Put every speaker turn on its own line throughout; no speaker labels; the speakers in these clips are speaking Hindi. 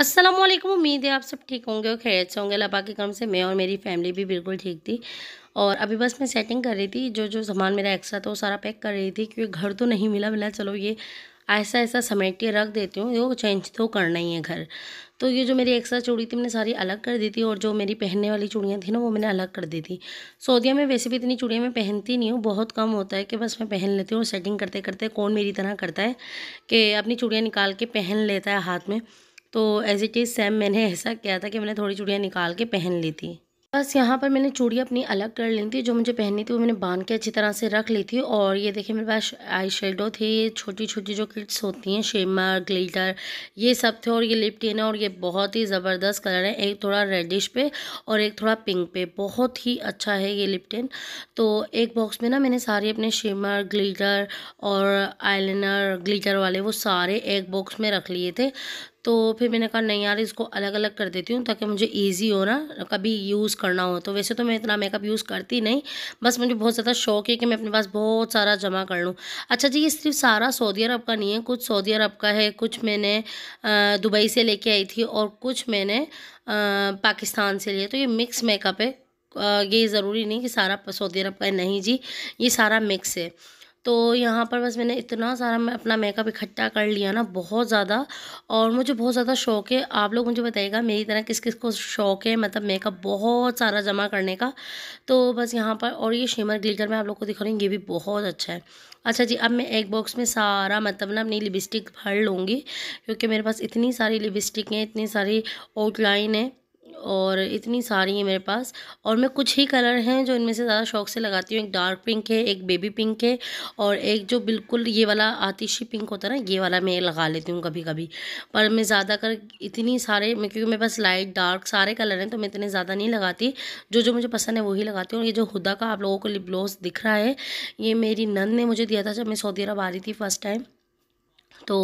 असलम उम्मीद है आप सब ठीक होंगे और खैरियत से होंगे अल्लाह के क्रम से मैं और मेरी फैमिली भी बिल्कुल ठीक थी और अभी बस मैं सेटिंग कर रही थी जो जो सामान मेरा एक्स्ट्रा था वो सारा पैक कर रही थी क्योंकि घर तो नहीं मिला मिला चलो ये ऐसा ऐसा समेट के रख देती हूँ वो चेंज तो करना ही है घर तो ये जो मेरी एक्स्ट्रा चूड़ी थी मैंने सारी अलग कर दी थी और जो मेरी पहनने वाली चूड़ियाँ थी ना वो मैंने अलग कर दी थी सऊदिया में वैसे भी इतनी चूड़ियाँ मैं पहनती नहीं हूँ बहुत कम होता है कि बस मैं पहन लेती हूँ और सेटिंग करते करते कौन मेरी तरह करता है कि अपनी चूड़ियाँ निकाल के पहन लेता है हाथ में तो एज़ इट इज़ सेम मैंने ऐसा किया था कि मैंने थोड़ी चूड़ियाँ निकाल के पहन ली थी बस यहाँ पर मैंने चूड़ी अपनी अलग कर ली थी जो मुझे पहननी थी वो मैंने बांध के अच्छी तरह से रख ली थी और ये देखिए मेरे पास आई शेडो थे ये छोटी छोटी जो किट्स होती हैं शेमर ग्लिटर ये सब थे और ये लिप टेन है और ये बहुत ही ज़बरदस्त कलर है एक थोड़ा रेडिश पे और एक थोड़ा पिंक पे बहुत ही अच्छा है ये लिप टेन तो एक बॉक्स में ना मैंने सारे अपने शेमर ग्लीटर और आईलाइनर ग्लीटर वाले वो सारे एक बॉक्स में रख लिए थे तो फिर मैंने कहा नहीं यार इसको अलग अलग कर देती हूँ ताकि मुझे ईजी हो ना कभी यूज़ करना हो तो वैसे तो मैं इतना मेकअप यूज़ करती नहीं बस मुझे बहुत ज़्यादा शौक है कि मैं अपने पास बहुत सारा जमा कर लूँ अच्छा जी ये सिर्फ सारा सऊदी अरब का नहीं है कुछ सऊदी अरब का है कुछ मैंने दुबई से लेके आई थी और कुछ मैंने पाकिस्तान से लिया तो ये मिक्स मेकअप है ये ज़रूरी नहीं कि सारा सऊदी अरब का है नहीं जी ये सारा मिक्स है तो यहाँ पर बस मैंने इतना सारा मैं अपना मेकअप इकट्ठा कर लिया ना बहुत ज़्यादा और मुझे बहुत ज़्यादा शौक है आप लोग मुझे बताइएगा मेरी तरह किस किस को शौक है मतलब मेकअप बहुत सारा जमा करने का तो बस यहाँ पर और ये शिमर ग्लिटर मैं आप लोग को दिखा रही हूँ ये भी बहुत अच्छा है अच्छा जी अब मैं एक बॉक्स में सारा मतलब ना अपनी लिपस्टिक भर लूँगी क्योंकि मेरे पास इतनी सारी लिपस्टिक हैं इतनी सारी आउटलाइन है और इतनी सारी है मेरे पास और मैं कुछ ही कलर हैं जो इनमें से ज़्यादा शौक से लगाती हूँ एक डार्क पिंक है एक बेबी पिंक है और एक जो बिल्कुल ये वाला आतिशी पिंक होता है ना ये वाला मैं लगा लेती हूँ कभी कभी पर मैं ज़्यादा कर इतनी सारे क्योंकि मेरे पास लाइट डार्क सारे कलर हैं तो मैं इतने ज़्यादा नहीं लगाती जो जो मुझे पसंद है वही लगाती हूँ ये जो हुदा का आप लोगों को लिप ग्लोस दिख रहा है ये मेरी नंद ने मुझे दिया था जब मैं सऊदी अरब आ रही थी फ़र्स्ट टाइम तो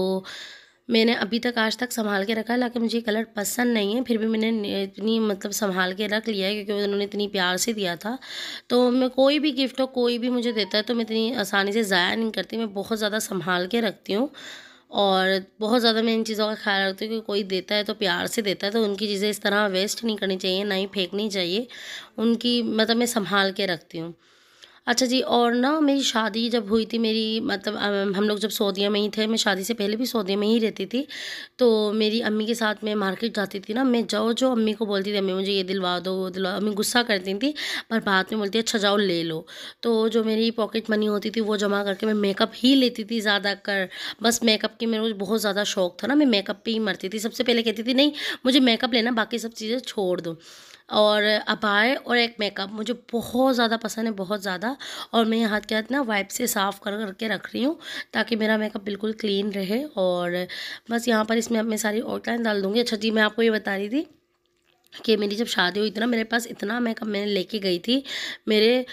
मैंने अभी तक आज तक संभाल के रखा है हालांकि मुझे कलर पसंद नहीं है फिर भी मैंने इतनी मतलब संभाल के रख लिया है क्योंकि उन्होंने इतनी प्यार से दिया था तो मैं कोई भी गिफ्ट हो कोई भी मुझे देता है तो मैं इतनी आसानी से ज़ाया नहीं करती मैं बहुत ज़्यादा संभाल के रखती हूँ और बहुत ज़्यादा मैं इन चीज़ों का ख्याल रखती हूँ कि कोई देता है तो प्यार से देता है तो उनकी चीज़ें इस तरह वेस्ट नहीं करनी चाहिए ना ही फेंकनी चाहिए उनकी मतलब मैं संभाल के रखती हूँ अच्छा जी और ना मेरी शादी जब हुई थी मेरी मतलब हम लोग जब सऊदीया में ही थे मैं शादी से पहले भी सऊदीया में ही रहती थी तो मेरी अम्मी के साथ मैं मार्केट जाती थी ना मैं जाओ जो अम्मी को बोलती थी अम्मी मुझे ये दिलवा दो वो दिलवा अम्मी गुस्सा करती थी पर बाद में बोलती अच्छा जाओ ले लो तो जो मेरी पॉकेट मनी होती थी वो जमा करके मैं मेकअप ही लेती थी ज़्यादा कर बस मेकअप की मेरे को बहुत ज़्यादा शौक था ना मैं मेकअप पर ही मरती थी सबसे पहले कहती थी नहीं मुझे मेकअप लेना बाकी सब चीज़ें छोड़ दो और अबाय और एक मेकअप मुझे बहुत ज़्यादा पसंद है बहुत ज़्यादा और मैं हाथ के हाथ ना वाइप से साफ़ कर करके रख रही हूँ ताकि मेरा मेकअप बिल्कुल क्लीन रहे और बस यहाँ पर इसमें अब मैं सारी ऑटलाइन डाल दूँगी अच्छा जी मैं आपको ये बता रही थी कि मेरी जब शादी हुई थी ना मेरे पास इतना मेकअप मैंने लेके गई थी मेरे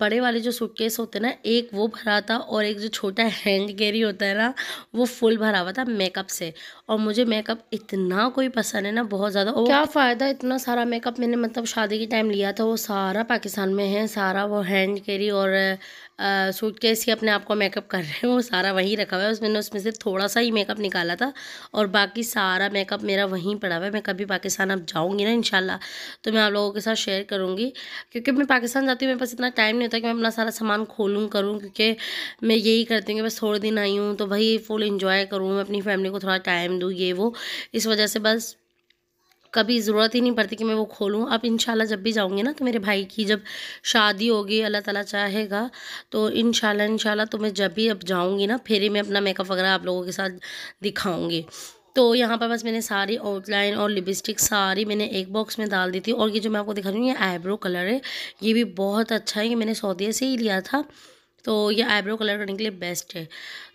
बड़े वाले जो सूटकेस होते हैं ना एक वो भरा था और एक जो छोटा हैंड कैरी होता है ना वो फुल भरा हुआ था मेकअप से और मुझे मेकअप इतना कोई पसंद है ना बहुत ज़्यादा क्या फ़ायदा इतना सारा मेकअप मैंने मतलब शादी के टाइम लिया था वो सारा पाकिस्तान में है सारा वो हैंड कैरी और सूट केस ही अपने आप को मेकअप कर रहे हैं वो सारा वहीं रखा हुआ है उसमें उसमें से थोड़ा सा ही मेकअप निकाला था और बाकी सारा मेकअप मेरा वहीं पड़ा हुआ है मैं कभी पाकिस्तान अब जाऊँगी ना इन तो मैं आप लोगों के साथ शेयर करूँगी क्योंकि मैं पाकिस्तान जाती हूँ मेरे पास इतना टाइम नहीं होता कि मैं अपना सारा सामान खोलूँ करूँ क्योंकि मैं यही करती हूँ कि बस थोड़े दिन आई हूँ तो वही फुल इन्जॉय करूँ मैं अपनी फैमिली को थोड़ा टाइम दूँ ये वो इस वजह से बस कभी ज़रूरत ही नहीं पड़ती कि मैं वो खोलूँ आप इन जब भी जाऊँगी ना तो मेरे भाई की जब शादी होगी अल्लाह ताला चाहेगा तो इन शाला तो मैं जब भी अब जाऊँगी ना फिर ही मैं अपना मेकअप वगैरह आप लोगों के साथ दिखाऊँगी तो यहाँ पर बस मैंने सारी आउटलाइन और लिपस्टिक सारी मैंने एक बॉक्स में डाल दी थी और ये जो मैं आपको दिखा रही हूँ ये आईब्रो कलर है ये भी बहुत अच्छा है ये मैंने सऊदिया से ही लिया था तो ये आईब्रो कलर करने के लिए बेस्ट है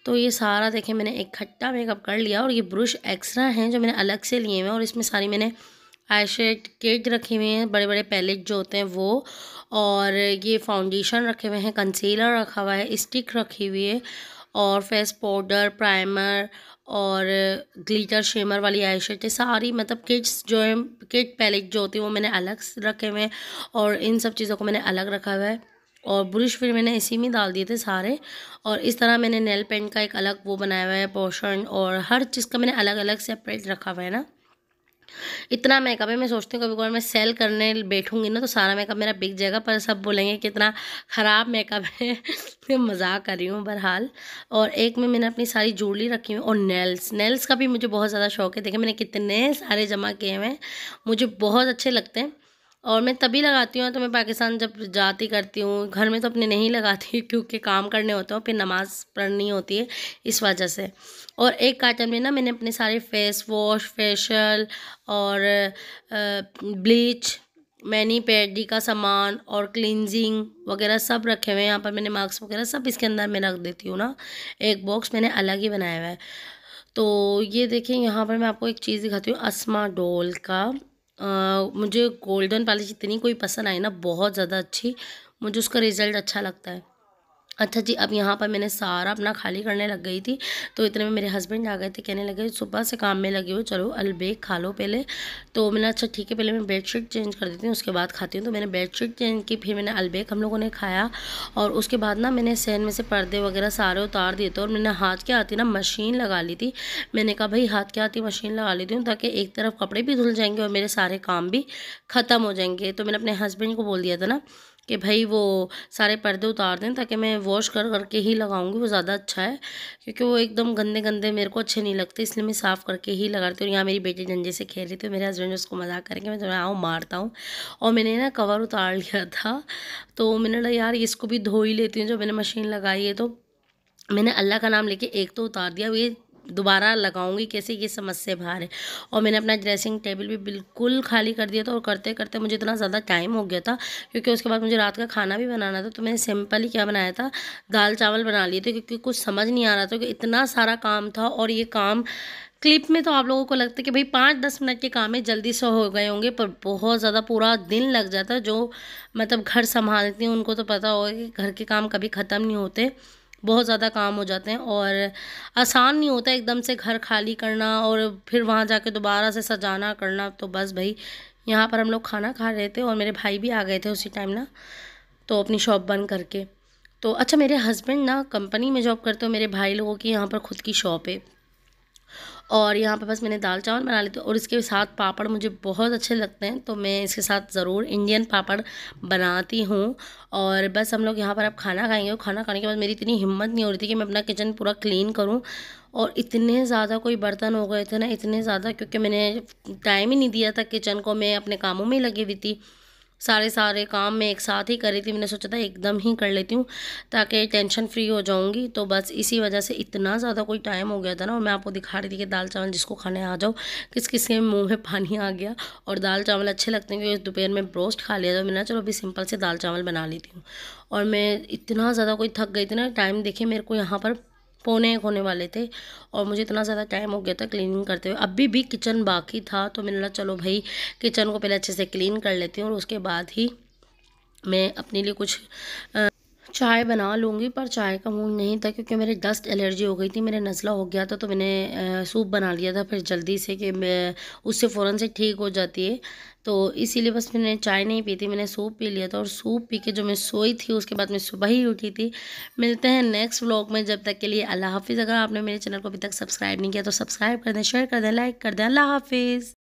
तो ये सारा देखें मैंने इकट्ठा मेकअप कर लिया और ये ब्रश एक्स्ट्रा हैं जो मैंने अलग से लिए हुए हैं और इसमें सारी मैंने आई शेड किट रखे हुए हैं बड़े बड़े पैलेट जो होते हैं वो और ये फाउंडेशन रखे हुए हैं कंसीलर रखा हुआ है स्टिक रखी हुई है और फेस पाउडर प्राइमर और ग्लिटर शेमर वाली आई शेड ये सारी मतलब किट्स जो है किट पैलेट जो होती है वो मैंने अलग रखे हुए हैं और इन सब चीज़ों को मैंने अलग रखा हुआ है और ब्रश फिर मैंने इसी में डाल दिए थे सारे और इस तरह मैंने नेल पेंट का एक अलग वो बनाया हुआ है पोर्शन और हर चीज़ का मैंने अलग अलग सेपरेट रखा हुआ है ना इतना मेकअप है मैं सोचती हूँ कभी कभी मैं सेल करने बैठूंगी ना तो सारा मेकअप मेरा बिक जाएगा पर सब बोलेंगे कि इतना ख़राब मेकअप है मैं मजाक कर रही हूँ बहरहाल और एक में मैंने अपनी सारी जूड़ली रखी हुई और नेल्स नेल्स का भी मुझे बहुत ज़्यादा शौक है देखिए मैंने कितने सारे जमा किए हुए हैं मुझे बहुत अच्छे लगते हैं और मैं तभी लगाती हूँ तो मैं पाकिस्तान जब जाती करती हूँ घर में तो अपने नहीं लगाती क्योंकि काम करने होते हैं फिर नमाज़ पढ़नी होती है इस वजह से और एक कार्टन में ना मैंने अपने सारे फेस वॉश फेशियल और ब्लीच मैनी पैडी का सामान और क्लिनजिंग वगैरह सब रखे हुए हैं यहाँ पर मैंने मास्क वगैरह सब इसके अंदर मैं रख देती हूँ ना एक बॉक्स मैंने अलग ही बनाया हुआ है तो ये देखें यहाँ पर मैं आपको एक चीज़ दिखाती हूँ असमा डोल का आ, मुझे गोल्डन पॉलिश इतनी कोई पसंद आई ना बहुत ज़्यादा अच्छी मुझे उसका रिज़ल्ट अच्छा लगता है अच्छा जी अब यहाँ पर मैंने सारा अपना खाली करने लग गई थी तो इतने में मेरे हस्बैंड आ गए थे कहने लगे सुबह से काम में लगे हो चलो अलबेक खा लो पहले तो मैंने अच्छा ठीक है पहले मैं बेडशीट चेंज कर देती हूँ उसके बाद खाती हूँ तो मैंने बेडशीट चेंज की फिर मैंने अलबेक हम लोगों ने खाया और उसके बाद ना मैंने सहन में से पर्दे वगैरह सारे उतार दिए थे और मैंने हाथ के आती ना मशीन लगा ली थी मैंने कहा भाई हाथ के आती मशीन लगा लेती हूँ ताकि एक तरफ कपड़े भी धुल जाएंगे और मेरे सारे काम भी ख़त्म हो जाएंगे तो मैंने अपने हस्बैंड को बोल दिया था ना कि भाई वो सारे पर्दे उतार दें ताकि मैं वॉश कर करके ही लगाऊंगी वो ज़्यादा अच्छा है क्योंकि वो एकदम गंदे गंदे मेरे को अच्छे नहीं लगते इसलिए मैं साफ़ करके ही लगाती हूँ यहाँ मेरी बेटी जंजे से खेल रही थी मेरे हस्बैंड उसको मजाक करके मैं थोड़ा आओ मारता हूँ और मैंने ना कवर उतार लिया था तो मैंने लगा यार इसको भी धो ही लेती हूँ जो मैंने मशीन लगाई है तो मैंने अल्लाह का नाम लेके एक तो उतार दिया ये दोबारा लगाऊंगी कैसे ये समझ से बाहर है और मैंने अपना ड्रेसिंग टेबल भी बिल्कुल खाली कर दिया था और करते करते मुझे इतना ज़्यादा टाइम हो गया था क्योंकि उसके बाद मुझे रात का खाना भी बनाना था तो मैंने सिंपल ही क्या बनाया था दाल चावल बना लिए थे क्योंकि कुछ समझ नहीं आ रहा था कि इतना सारा काम था और ये काम क्लिप में तो आप लोगों को लगता है कि भाई पाँच दस मिनट के काम है जल्दी से हो गए होंगे पर बहुत ज़्यादा पूरा दिन लग जाता जो मतलब घर संभालती हैं उनको तो पता होगा कि घर के काम कभी ख़त्म नहीं होते बहुत ज़्यादा काम हो जाते हैं और आसान नहीं होता एकदम से घर खाली करना और फिर वहाँ जाके दोबारा से सजाना करना तो बस भाई यहाँ पर हम लोग खाना खा रहे थे और मेरे भाई भी आ गए थे उसी टाइम ना तो अपनी शॉप बंद करके तो अच्छा मेरे हस्बैंड ना कंपनी में जॉब करते हो मेरे भाई लोगों की यहाँ पर ख़ुद की शॉप है और यहाँ पे बस मैंने दाल चावल बना लेती हूँ और इसके साथ पापड़ मुझे बहुत अच्छे लगते हैं तो मैं इसके साथ ज़रूर इंडियन पापड़ बनाती हूँ और बस हम लोग यहाँ पर अब खाना खाएंगे और खाना खाने के बाद मेरी इतनी हिम्मत नहीं हो रही थी कि मैं अपना किचन पूरा क्लीन करूँ और इतने ज़्यादा कोई बर्तन हो गए थे ना इतने ज़्यादा क्योंकि मैंने टाइम ही नहीं दिया था किचन को मैं अपने कामों में लगी हुई थी सारे सारे काम मैं एक साथ ही कर रही थी मैंने सोचा था एकदम ही कर लेती हूँ ताकि टेंशन फ्री हो जाऊँगी तो बस इसी वजह से इतना ज़्यादा कोई टाइम हो गया था ना और मैं आपको दिखा रही थी कि दाल चावल जिसको खाने आ जाओ किस किस के मुँह में पानी आ गया और दाल चावल अच्छे लगते हैं क्योंकि दोपहर में ब्रोस्ट खा लिया जाओ मैंने चलो अभी सिंपल से दाल चावल बना लेती हूँ और मैं इतना ज़्यादा कोई थक गई थी ना टाइम देखिए मेरे को यहाँ पर पौने एक होने वाले थे और मुझे इतना ज़्यादा टाइम हो गया था क्लीनिंग करते हुए अभी भी किचन बाकी था तो मैंने लगा चलो भाई किचन को पहले अच्छे से क्लीन कर लेती हूँ और उसके बाद ही मैं अपने लिए कुछ चाय बना लूँगी पर चाय का मूड नहीं था क्योंकि मेरे डस्ट एलर्जी हो गई थी मेरे नज़ला हो गया था तो मैंने सूप बना लिया था फिर जल्दी से कि मैं उससे फ़ौर से ठीक हो जाती है तो इसीलिए बस मैंने चाय नहीं पी थी मैंने सूप पी लिया था और सूप पी के जो मैं सोई थी उसके बाद मैं सुबह ही उठी थी मिलते हैं नेक्स्ट व्लॉग में जब तक के लिए अल्लाह हाफिज़ अगर आपने मेरे चैनल को अभी तक सब्सक्राइब नहीं किया तो सब्सक्राइब कर दें शेयर कर दें लाइक कर दें अल्लाह हाफिज़